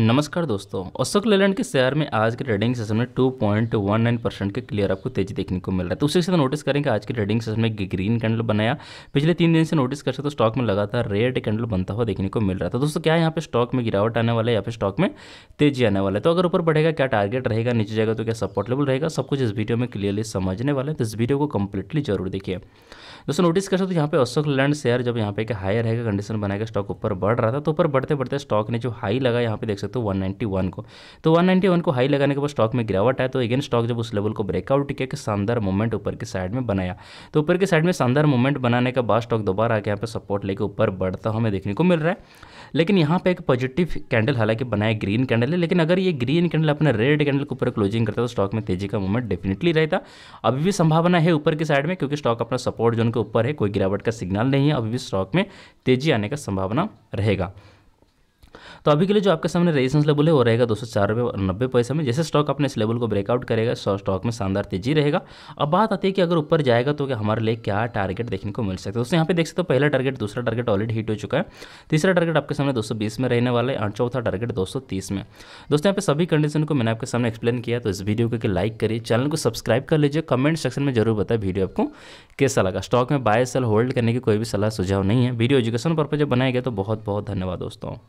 नमस्कार दोस्तों अशोक लेलैंड के शेयर में आज के ट्रेडिंग सेशन में 2.19 परसेंट के क्लियर आपको तेजी देखने को मिल रहा है तो उसी से नोटिस तो करेंगे आज के ट्रेडिंग सेशन में ग्रीन कैंडल बनाया पिछले तीन दिन से नोटिस कर सकते तो स्टॉक में लगातार रेड कैंडल बनता हुआ देखने को मिल रहा था तो दोस्तों क्या यहाँ पे स्टॉक में गिरावट आने वाला है या फिर स्टॉक में तेजी आने वाला है तो अगर ऊपर बढ़ेगा क्या टारगेट रहेगा नीचे जाएगा तो क्या सपोर्ट लेवल रहेगा सब कुछ इस वीडियो में क्लियरली समझने वाले हैं तो इस वीडियो को कंप्लीटली जरूर देखिए दोस्तों नोटिस कर सकते यहाँ पे अशोक लेलैंड शेयर जब यहाँ पे हाई रहेगा कंडीशन बनाएगा स्टॉक ऊपर बढ़ रहा था तो ऊपर बढ़ते बढ़ते स्टॉक ने जो हाई लगा यहाँ पे देख सकते सकते हो 191 को तो 191 को हाई लगाने के बाद स्टॉक में गिरावट आया तो अगेन स्टॉक जब उस लेवल को ब्रेकआउट किया कि शानदार मूवमेंट ऊपर की साइड में बनाया तो ऊपर की साइड में शानदार मूवमेंट बनाने के बाद स्टॉक दोबारा आके यहाँ पर सपोर्ट लेकर ऊपर बढ़ता हमें देखने को मिल रहा है लेकिन यहाँ पर एक पॉजिटिव कैंडल हालांकि बनाया ग्रीन कैंडल है लेकिन अगर ये ग्रीन कैंडल अपने रेड कैंडल के ऊपर क्लोजिंग करता तो स्टॉक में तेजी का मूवमेंट डेफिनेटली रहता अभी भी संभावना है ऊपर की साइड में क्योंकि स्टॉक अपना सपोर्ट जोन के ऊपर है कोई गिरावट का सिग्नल नहीं है अभी भी स्टॉक में तेजी आने का संभावना रहेगा तो अभी के लिए जो आपके सामने रेजिस्टेंस लेवल है वो रहेगा दो सौ पैसे में जैसे स्टॉक अपने इस लेवल को ब्रेकआउट करेगा स्टॉक में शानदार तेजी रहेगा अब बात आती है कि अगर ऊपर जाएगा तो हमारे लिए क्या टारगेट देखने को मिल सकता है दोस्तों यहाँ पे देख सकते हो पहला टारगेट दूसरा टारगेट ऑलरेडी हिट हो चुका है तीसरा टारगेट आपके सामने बीस में रहने वाला है और चौथा टारगेट तीस में दोस्तों यहाँ पे सभी कंडीशन को मैंने आपके सामने एक्सप्लेन किया तो इस वीडियो को लाइक करिए चैनल को सब्सक्राइब कर लीजिए कमेंट सेक्शन में जरूर बताए वीडियो आपको कैसा लगा स्टॉक में बाय सेल होल्ड करने की कोई भी सलाह सुझाव नहीं है वीडियो एजुकेशन पर्पज जब बनाया गया तो बहुत बहुत धन्यवाद दोस्तों